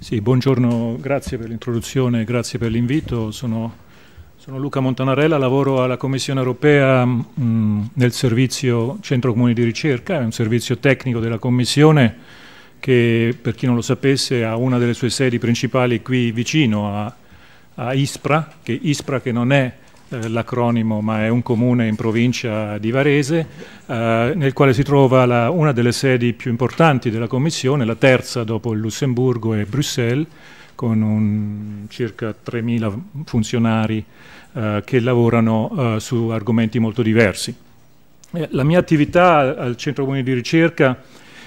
Sì, buongiorno, grazie per l'introduzione, grazie per l'invito. Sono, sono, Luca Montanarella, lavoro alla Commissione europea mh, nel servizio Centro Comune di Ricerca, è un servizio tecnico della Commissione che, per chi non lo sapesse, ha una delle sue sedi principali qui vicino a, a ISPRA, che ISPRA che non è eh, l'acronimo, ma è un comune in provincia di Varese, eh, nel quale si trova la, una delle sedi più importanti della Commissione, la terza dopo il Lussemburgo e Bruxelles, con un, circa 3.000 funzionari eh, che lavorano eh, su argomenti molto diversi. Eh, la mia attività al Centro Comune di Ricerca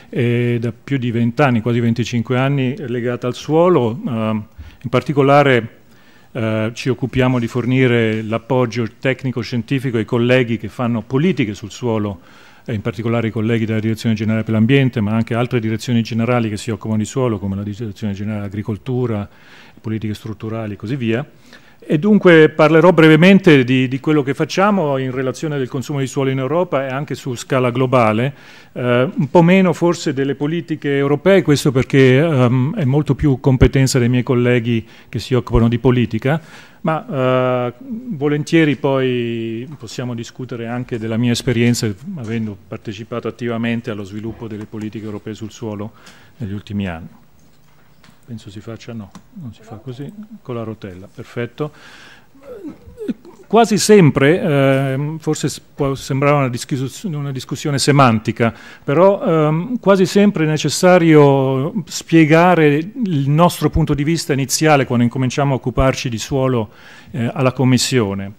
è da più di 20 anni, quasi 25 anni, legata al suolo, in particolare eh, ci occupiamo di fornire l'appoggio tecnico-scientifico ai colleghi che fanno politiche sul suolo, eh, in particolare i colleghi della Direzione Generale per l'Ambiente, ma anche altre direzioni generali che si occupano di suolo, come la Direzione Generale Agricoltura, politiche strutturali e così via. E dunque parlerò brevemente di, di, quello che facciamo in relazione al consumo di suolo in Europa e anche su scala globale, eh, un po' meno forse delle politiche europee, questo perché ehm, è molto più competenza dei miei colleghi che si occupano di politica, ma eh, volentieri poi possiamo discutere anche della mia esperienza, avendo partecipato attivamente allo sviluppo delle politiche europee sul suolo negli ultimi anni penso si faccia, no, non si fa così, con la rotella, perfetto. Quasi sempre, eh, forse può sembrare una, discus una discussione semantica, però ehm, quasi sempre è necessario spiegare il nostro punto di vista iniziale quando incominciamo a occuparci di suolo eh, alla Commissione.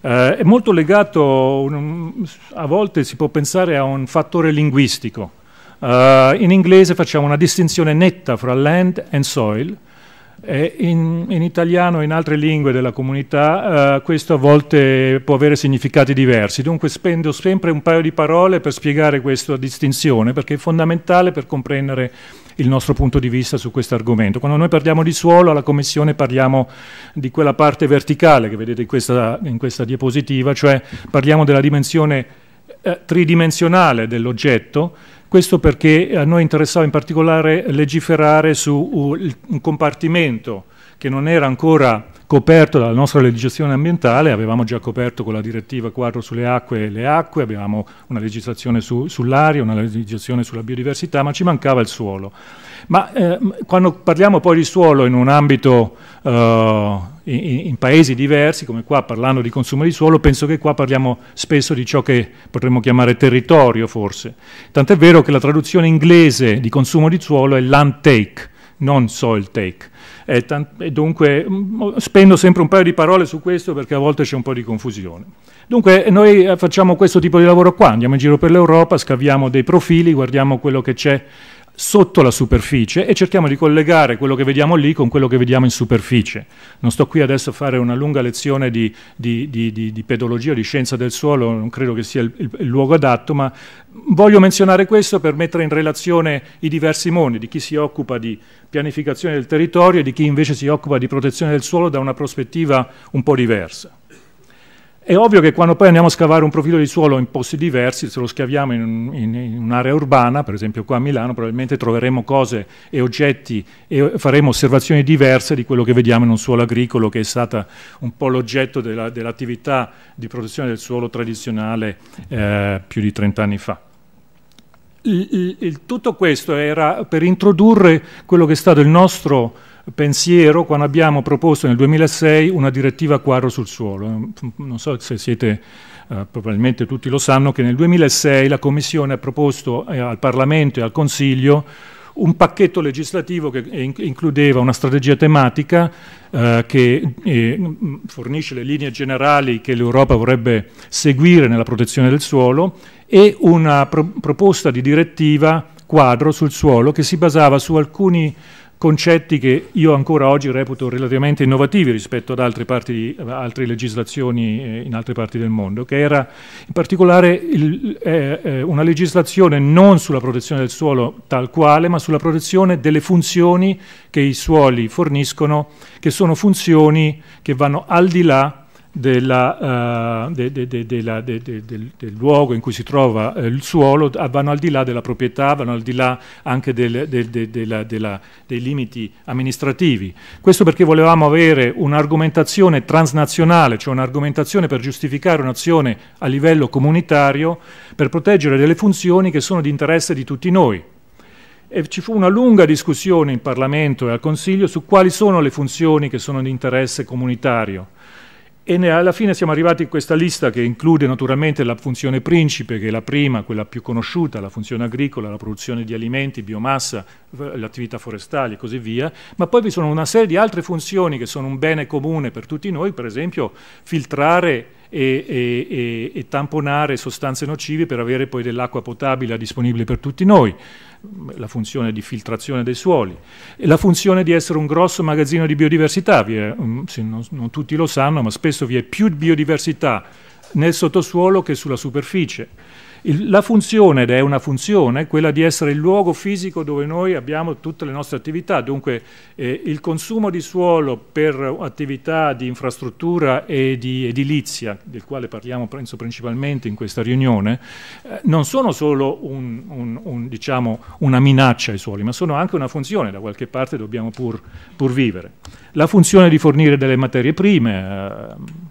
Eh, è molto legato, un, a volte si può pensare a un fattore linguistico, Uh, in inglese facciamo una distinzione netta fra land and soil, in, in, italiano e in altre lingue della comunità eh, questo a volte può avere significati diversi, dunque spendo sempre un paio di parole per spiegare questa distinzione perché è fondamentale per comprendere il nostro punto di vista su questo argomento. Quando noi parliamo di suolo alla Commissione parliamo di quella parte verticale che vedete in questa, in questa diapositiva, cioè parliamo della dimensione eh, tridimensionale dell'oggetto questo perché a noi interessava in particolare legiferare su un uh, compartimento che non era ancora coperto dalla nostra legislazione ambientale, avevamo già coperto con la direttiva quadro sulle acque e le acque, avevamo una legislazione su, sull'aria, una legislazione sulla biodiversità, ma ci mancava il suolo. Ma eh, quando parliamo poi di suolo in un ambito, eh, in, in, paesi diversi, come qua parlando di consumo di suolo, penso che qua parliamo spesso di ciò che potremmo chiamare territorio forse. Tant'è vero che la traduzione inglese di consumo di suolo è land take, non soil take e, e dunque mm, oh, spendo sempre un paio di parole su questo perché a volte c'è un po' di confusione. Dunque eh, noi eh, facciamo questo tipo di lavoro qua, andiamo in giro per l'Europa, scaviamo dei profili, guardiamo quello che c'è sotto la superficie e cerchiamo di collegare quello che vediamo lì con quello che vediamo in superficie. Non sto qui adesso a fare una lunga lezione di, di, di, di pedologia, di scienza del suolo, non credo che sia il, il, luogo adatto, ma voglio menzionare questo per mettere in relazione i diversi mondi, di chi si occupa di pianificazione del territorio e di chi invece si occupa di protezione del suolo da una prospettiva un po' diversa. È ovvio che quando poi andiamo a scavare un profilo di suolo in posti diversi, se lo scaviamo in, in, in un'area urbana, per esempio qua a Milano, probabilmente troveremo cose e oggetti e faremo osservazioni diverse di quello che vediamo in un suolo agricolo che è stato un po' l'oggetto dell'attività di protezione del suolo tradizionale eh, più di 30 anni fa. Il, il, tutto questo era per introdurre quello che è stato il nostro pensiero quando abbiamo proposto nel 2006 una direttiva quadro sul suolo. Non so se siete, eh, probabilmente tutti lo sanno, che nel 2006 la Commissione ha proposto eh, al Parlamento e al Consiglio un pacchetto legislativo che includeva una strategia tematica eh, che eh, fornisce le linee generali che l'Europa vorrebbe seguire nella protezione del suolo e una pro proposta di direttiva quadro sul suolo che si basava su alcuni concetti che io ancora oggi reputo relativamente innovativi rispetto ad altre, parti, altre legislazioni eh, in altre parti del mondo, che era in particolare il, eh, eh, una legislazione non sulla protezione del suolo tal quale, ma sulla protezione delle funzioni che i suoli forniscono, che sono funzioni che vanno al di là della, uh, de, de, de, del, del, luogo in cui si trova eh, il suolo ah, vanno al di là della proprietà, vanno al di là anche del, del, della, dei limiti amministrativi. Questo perché volevamo avere un'argomentazione transnazionale, cioè un'argomentazione per giustificare un'azione a livello comunitario per proteggere delle funzioni che sono di interesse di tutti noi. E ci fu una lunga discussione in Parlamento e al Consiglio su quali sono le funzioni che sono di interesse comunitario e alla fine siamo arrivati a questa lista che include naturalmente la funzione principe, che è la prima, quella più conosciuta, la funzione agricola, la produzione di alimenti, biomassa, le attività forestali e così via, ma poi vi sono una serie di altre funzioni che sono un bene comune per tutti noi, per esempio filtrare e, e, e, tamponare sostanze nocive per avere poi dell'acqua potabile disponibile per tutti noi, la funzione di filtrazione dei suoli, e la funzione di essere un grosso magazzino di biodiversità, è, mm, non, non tutti lo sanno, ma spesso vi è più biodiversità nel sottosuolo che sulla superficie. Il, la funzione, ed è una funzione, quella di essere il luogo fisico dove noi abbiamo tutte le nostre attività, dunque eh, il consumo di suolo per attività di infrastruttura e di edilizia, del quale parliamo penso principalmente in questa riunione, eh, non sono solo un, un, un, diciamo, una minaccia ai suoli, ma sono anche una funzione, da qualche parte dobbiamo pur, pur vivere. La funzione di fornire delle materie prime, eh,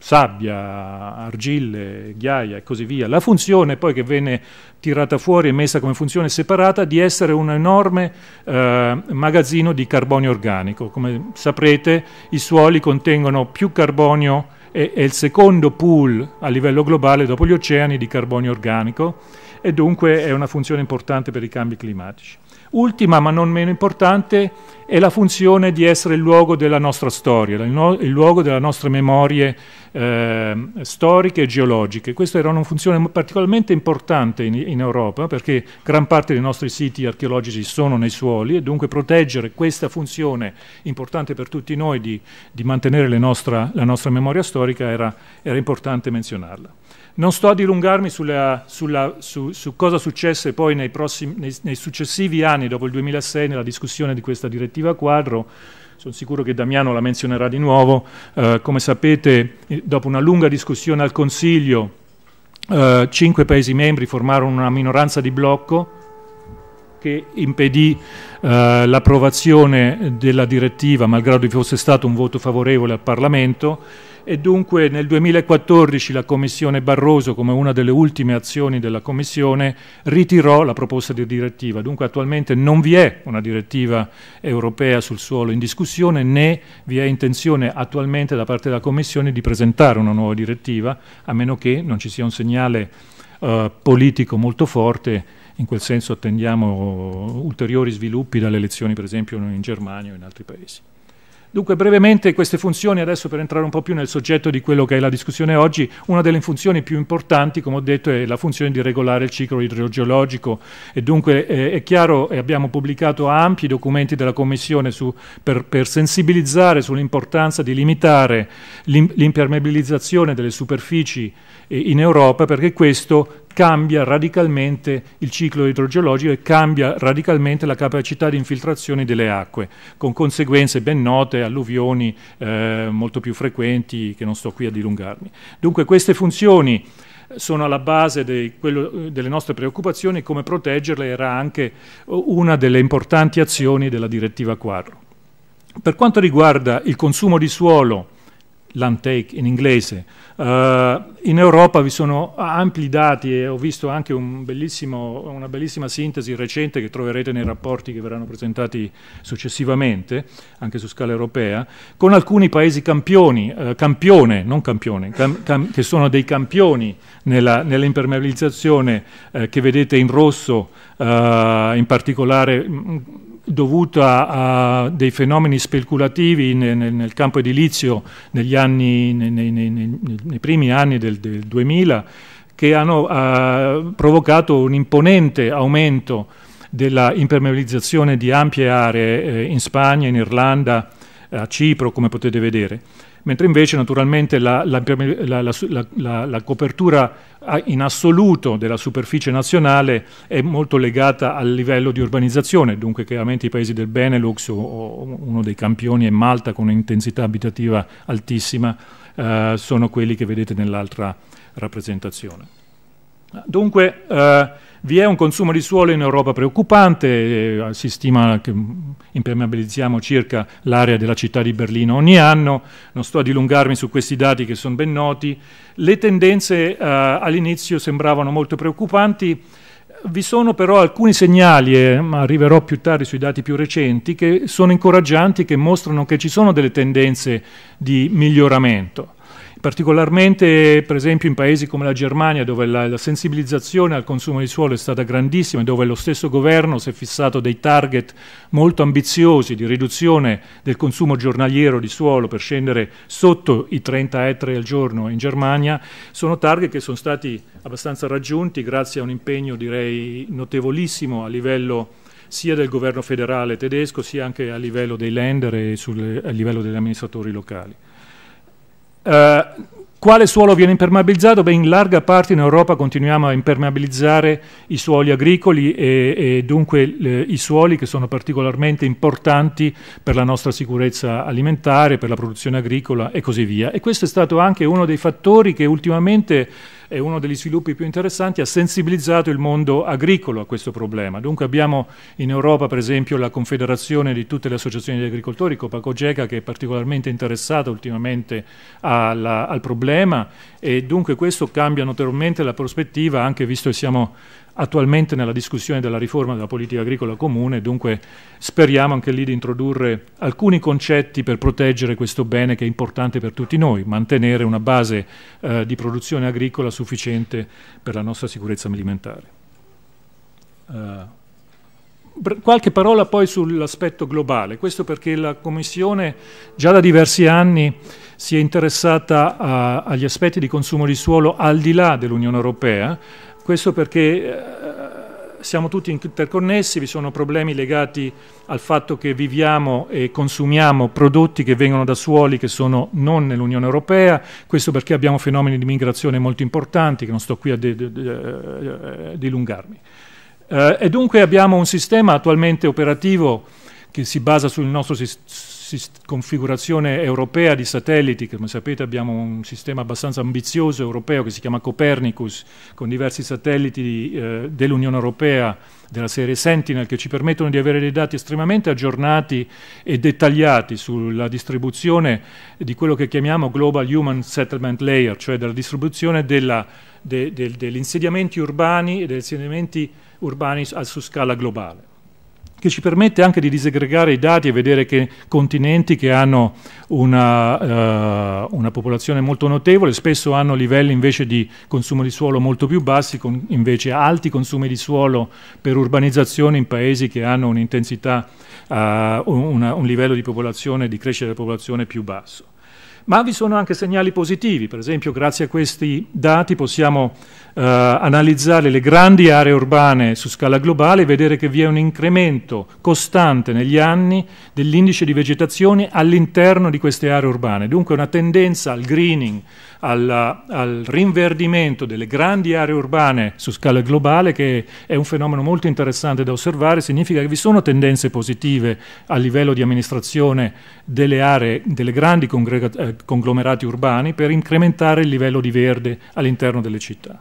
sabbia, argille, ghiaia e così via, la funzione poi che venne tirata fuori e messa come funzione separata di essere un enorme eh, magazzino di carbonio organico. Come saprete i suoli contengono più carbonio, è, è il secondo pool a livello globale dopo gli oceani di carbonio organico e dunque è una funzione importante per i cambi climatici. Ultima, ma non meno importante, è la funzione di essere il luogo della nostra storia, il, no il luogo delle nostre memorie eh, storiche e geologiche. Questa era una funzione particolarmente importante in, in, Europa perché gran parte dei nostri siti archeologici sono nei suoli e dunque proteggere questa funzione importante per tutti noi di, di mantenere nostra, la nostra memoria storica era, era importante menzionarla. Non sto a dilungarmi sulla, sulla, su, su, cosa successe poi nei, prossimi, nei, nei successivi anni, dopo il 2006, nella discussione di questa direttiva quadro, sono sicuro che Damiano la menzionerà di nuovo. Eh, come sapete, eh, dopo una lunga discussione al Consiglio, eh, cinque Paesi membri formarono una minoranza di blocco che impedì eh, l'approvazione della direttiva, malgrado vi fosse stato un voto favorevole al Parlamento, e dunque nel 2014 la Commissione Barroso, come una delle ultime azioni della Commissione, ritirò la proposta di direttiva. Dunque attualmente non vi è una direttiva europea sul suolo in discussione né vi è intenzione attualmente da parte della Commissione di presentare una nuova direttiva, a meno che non ci sia un segnale eh, politico molto forte in quel senso attendiamo ulteriori sviluppi dalle elezioni per esempio in Germania o in altri paesi. Dunque brevemente queste funzioni, adesso per entrare un po' più nel soggetto di quello che è la discussione oggi, una delle funzioni più importanti, come ho detto, è la funzione di regolare il ciclo idrogeologico e dunque eh, è chiaro e abbiamo pubblicato ampi documenti della Commissione su, per, per, sensibilizzare sull'importanza di limitare l'impermeabilizzazione delle superfici eh, in Europa perché questo cambia radicalmente il ciclo idrogeologico e cambia radicalmente la capacità di infiltrazione delle acque, con conseguenze ben note, alluvioni eh, molto più frequenti, che non sto qui a dilungarmi. Dunque queste funzioni eh, sono alla base dei, quello, eh, delle nostre preoccupazioni, e come proteggerle era anche eh, una delle importanti azioni della direttiva quadro. Per quanto riguarda il consumo di suolo, land take in inglese. Uh, in Europa vi sono ampi dati e ho visto anche un una bellissima sintesi recente che troverete nei rapporti che verranno presentati successivamente, anche su scala europea, con alcuni paesi campioni, uh, campione, non campione, cam cam che sono dei campioni nell'impermeabilizzazione nell uh, che vedete in rosso, eh, in particolare... Mh, mm, dovuta a dei fenomeni speculativi nel, nel campo edilizio anni, nei, nei, nei, nei, primi anni del, del 2000 che hanno eh, provocato un imponente aumento della impermeabilizzazione di ampie aree eh, in Spagna, in Irlanda, a Cipro, come potete vedere mentre invece naturalmente la, la, la, la, copertura in assoluto della superficie nazionale è molto legata al livello di urbanizzazione, dunque chiaramente i paesi del Benelux o, o uno dei campioni è Malta con un'intensità abitativa altissima, eh, sono quelli che vedete nell'altra rappresentazione. Dunque eh, vi è un consumo di suolo in Europa preoccupante, eh, si stima che impermeabilizziamo circa l'area della città di Berlino ogni anno, non sto a dilungarmi su questi dati che sono ben noti, le tendenze eh, all'inizio sembravano molto preoccupanti, vi sono però alcuni segnali, eh, ma arriverò più tardi sui dati più recenti, che sono incoraggianti, che mostrano che ci sono delle tendenze di miglioramento particolarmente per esempio in paesi come la Germania dove la, la sensibilizzazione al consumo di suolo è stata grandissima e dove lo stesso governo si è fissato dei target molto ambiziosi di riduzione del consumo giornaliero di suolo per scendere sotto i 30 ettari al giorno in Germania, sono target che sono stati abbastanza raggiunti grazie a un impegno direi notevolissimo a livello sia del governo federale tedesco sia anche a livello dei lender e sul, a livello degli amministratori locali. Eh, quale suolo viene impermeabilizzato? Beh, in larga parte in Europa continuiamo a impermeabilizzare i suoli agricoli e, e dunque le, i suoli che sono particolarmente importanti per la nostra sicurezza alimentare, per la produzione agricola e così via. E questo è stato anche uno dei fattori che ultimamente è uno degli sviluppi più interessanti, ha sensibilizzato il mondo agricolo a questo problema. Dunque abbiamo in Europa per esempio la Confederazione di tutte le associazioni di agricoltori, Copacogeca, che è particolarmente interessata ultimamente alla, al problema e dunque questo cambia notevolmente la prospettiva anche visto che siamo attualmente nella discussione della riforma della politica agricola comune, dunque speriamo anche lì di introdurre alcuni concetti per proteggere questo bene che è importante per tutti noi, mantenere una base eh, di produzione agricola sufficiente per la nostra sicurezza alimentare. Uh, qualche parola poi sull'aspetto globale, questo perché la Commissione già da diversi anni si è interessata a, eh, agli aspetti di consumo di suolo al di là dell'Unione Europea, questo perché eh, siamo tutti interconnessi, vi sono problemi legati al fatto che viviamo e consumiamo prodotti che vengono da suoli che sono non nell'Unione Europea, questo perché abbiamo fenomeni di migrazione molto importanti che non sto qui a eh, dilungarmi. Eh, e dunque abbiamo un sistema attualmente operativo che si basa sul nostro sistema configurazione europea di satelliti, come sapete abbiamo un sistema abbastanza ambizioso europeo che si chiama Copernicus, con diversi satelliti eh, dell'Unione Europea della serie Sentinel che ci permettono di avere dei dati estremamente aggiornati e dettagliati sulla distribuzione di quello che chiamiamo Global Human Settlement Layer, cioè della distribuzione della, de, de, degli insediamenti urbani e degli insediamenti urbani a, su scala globale che ci permette anche di disegregare i dati e vedere che continenti che hanno una, eh, una, popolazione molto notevole spesso hanno livelli invece di consumo di suolo molto più bassi, con invece alti consumi di suolo per urbanizzazione in paesi che hanno un'intensità, eh, un, un livello di popolazione, di crescita della popolazione più basso ma vi sono anche segnali positivi, per esempio grazie a questi dati possiamo eh, analizzare le grandi aree urbane su scala globale e vedere che vi è un incremento costante negli anni dell'indice di vegetazione all'interno di queste aree urbane. Dunque una tendenza al greening, alla, al rinverdimento delle grandi aree urbane su scala globale che è un fenomeno molto interessante da osservare, significa che vi sono tendenze positive a livello di amministrazione delle aree, delle grandi eh, conglomerati urbani per incrementare il livello di verde all'interno delle città.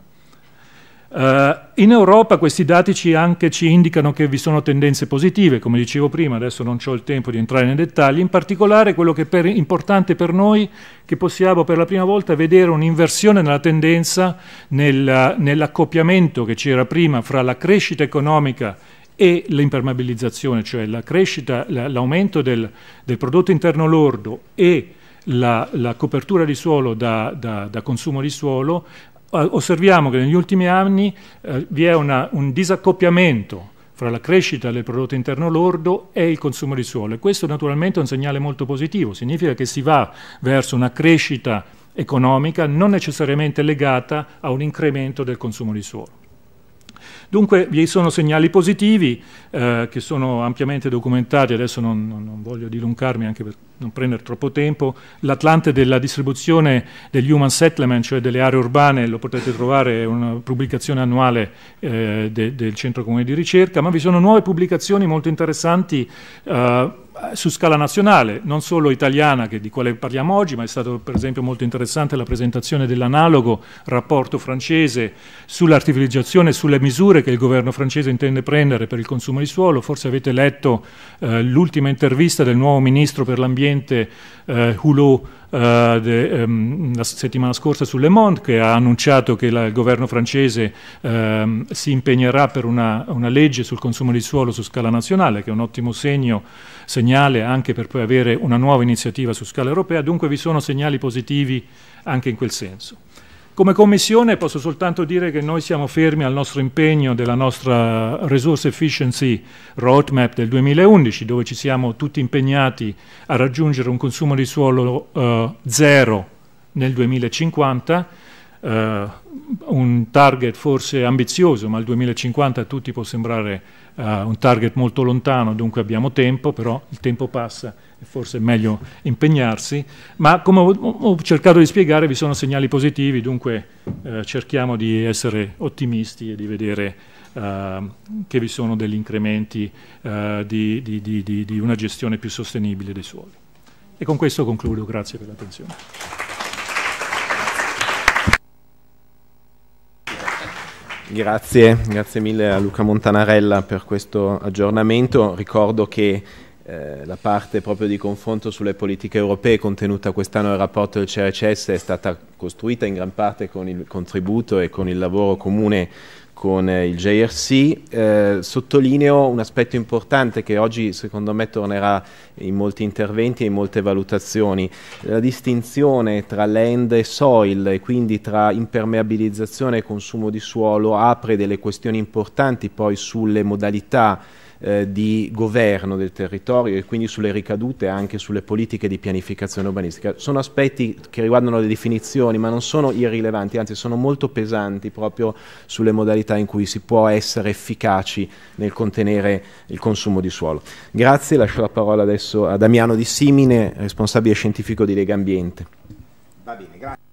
Uh, in Europa questi dati ci, anche, ci indicano che vi sono tendenze positive, come dicevo prima, adesso non ho il tempo di entrare nei dettagli, in particolare quello che è importante per noi che possiamo per la prima volta vedere un'inversione nella tendenza nel, nell'accoppiamento che c'era prima fra la crescita economica e l'impermeabilizzazione, cioè la crescita, l'aumento del, del, prodotto interno lordo e la, la copertura di suolo da, da, da consumo di suolo Ah, osserviamo che negli ultimi anni eh, vi è una, un disaccoppiamento fra la crescita del prodotto interno lordo e il consumo di suolo e questo naturalmente è un segnale molto positivo, significa che si va verso una crescita economica non necessariamente legata a un incremento del consumo di suolo. Dunque vi sono segnali positivi eh, che sono ampiamente documentati, adesso non, non voglio dilungarmi anche per non prendere troppo tempo, l'Atlante della distribuzione degli human settlement, cioè delle aree urbane, lo potete trovare, è una pubblicazione annuale eh, de, del Centro Comune di Ricerca, ma vi sono nuove pubblicazioni molto interessanti eh, eh, su scala nazionale, non solo italiana che di quale parliamo oggi, ma è stato per esempio molto interessante la presentazione dell'analogo rapporto francese sull'artificializzazione e sulle misure che il governo francese intende prendere per il consumo di suolo. Forse avete letto eh, l'ultima intervista del nuovo ministro per l'ambiente eh, Hulot eh, de, um, la settimana scorsa su Le Monde che ha annunciato che la, il governo francese um, si impegnerà per una, una, legge sul consumo di suolo su scala nazionale, che è un ottimo segno, segnale anche per poi avere una nuova iniziativa su scala europea, dunque vi sono segnali positivi anche in quel senso. Come Commissione posso soltanto dire che noi siamo fermi al nostro impegno della nostra Resource Efficiency Roadmap del 2011, dove ci siamo tutti impegnati a raggiungere un consumo di suolo eh, zero nel 2050. Eh, un target forse ambizioso, ma il 2050 a tutti può sembrare uh, un target molto lontano, dunque abbiamo tempo, però il tempo passa e forse è meglio impegnarsi, ma come ho, ho cercato di spiegare vi sono segnali positivi, dunque uh, cerchiamo di essere ottimisti e di vedere uh, che vi sono degli incrementi eh, di, di, di, di una gestione più sostenibile dei suoli. E con questo concludo, grazie per l'attenzione. Grazie, grazie mille a Luca Montanarella per questo aggiornamento. Ricordo che eh, la parte proprio di confronto sulle politiche europee contenuta quest'anno nel rapporto del CRCS è stata costruita in gran parte con il contributo e con il lavoro comune con il JRC. Eh, sottolineo un aspetto importante che oggi secondo me tornerà in molti interventi e in molte valutazioni, la distinzione tra land e soil e quindi tra impermeabilizzazione e consumo di suolo apre delle questioni importanti poi sulle modalità eh, di governo del territorio e quindi sulle ricadute anche sulle politiche di pianificazione urbanistica. Sono aspetti che riguardano le definizioni ma non sono irrilevanti, anzi sono molto pesanti proprio sulle modalità in cui si può essere efficaci nel contenere il consumo di suolo. Grazie, lascio la parola adesso a Damiano Di Simine, responsabile scientifico di Lega Ambiente. Va bene, grazie.